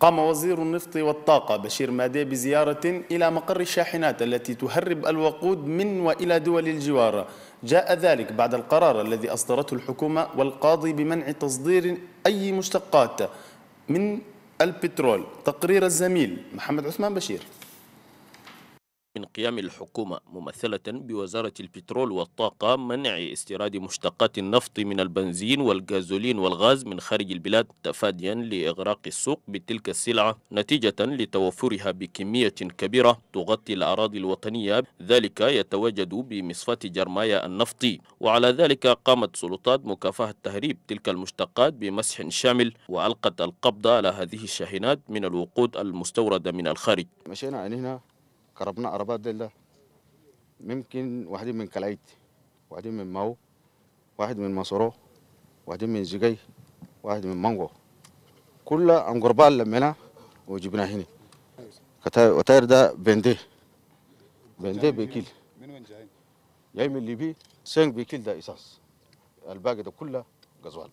قام وزير النفط والطاقة بشير مادي بزيارة إلى مقر الشاحنات التي تهرب الوقود من وإلى دول الجوار جاء ذلك بعد القرار الذي أصدرته الحكومة والقاضي بمنع تصدير أي مشتقات من البترول تقرير الزميل محمد عثمان بشير من قيام الحكومة ممثلة بوزارة البترول والطاقة منع استيراد مشتقات النفط من البنزين والغازولين والغاز من خارج البلاد تفاديا لإغراق السوق بتلك السلعة نتيجة لتوفرها بكمية كبيرة تغطي الأراضي الوطنية ذلك يتواجد بمصفاة جرمايا النفطي وعلى ذلك قامت سلطات مكافحة تهريب تلك المشتقات بمسح شامل وألقت القبض على هذه الشاحنات من الوقود المستوردة من الخارج مشينا عن هنا كربنا عربات دي ده ممكن واحد من كلايت واحد من ماو واحد من مصرو واحد من زجاي واحد من مانجو كلها انقربان إيه لمنا وجبنا هنا وتاير ده بندي بندي بكيل من وين جايين؟ جاي من ليبي 5 بكيل ده اساس الباقي ده كله غزوان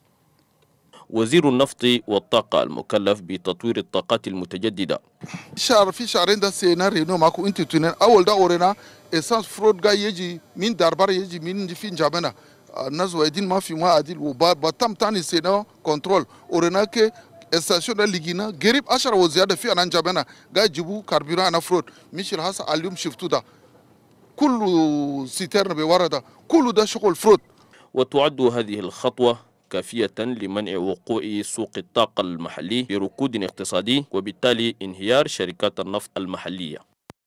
وزير النفط والطاقة المكلف بتطوير الطاقات المتجددة شهر في شهرين ده سيناريو نو ماكو انت تنين اول ده ورنا اسانس فرود جاي يجي من دربار يجي من في جامنا الناس وايدين ما في ما عادل وبتم تاني سينا كنترول ورنا استاشون استاسيون لجينا قريب 10 وزياده في انا جابنا جاي يجيبوا كاربيرا انا فرود مش الهاس اليوم شفتوا ده كل سيترن بورده كل ده شغل فرود وتعد هذه الخطوه كافية لمنع وقوع سوق الطاقة المحلي بركود اقتصادي وبالتالي انهيار شركات النفط المحلية